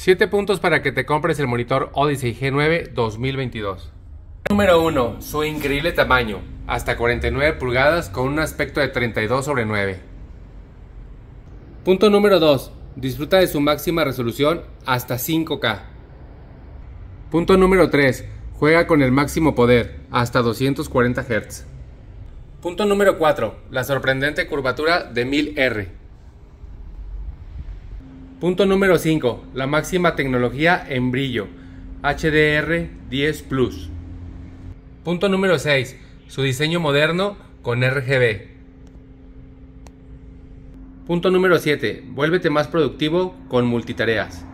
7 puntos para que te compres el monitor Odyssey G9 2022. Número 1. Su increíble tamaño, hasta 49 pulgadas con un aspecto de 32 sobre 9. Punto número 2. Disfruta de su máxima resolución hasta 5K. Punto número 3. Juega con el máximo poder, hasta 240 Hz. Punto número 4. La sorprendente curvatura de 1000R. Punto número 5. La máxima tecnología en brillo. HDR 10 Plus. Punto número 6. Su diseño moderno con RGB. Punto número 7. Vuélvete más productivo con multitareas.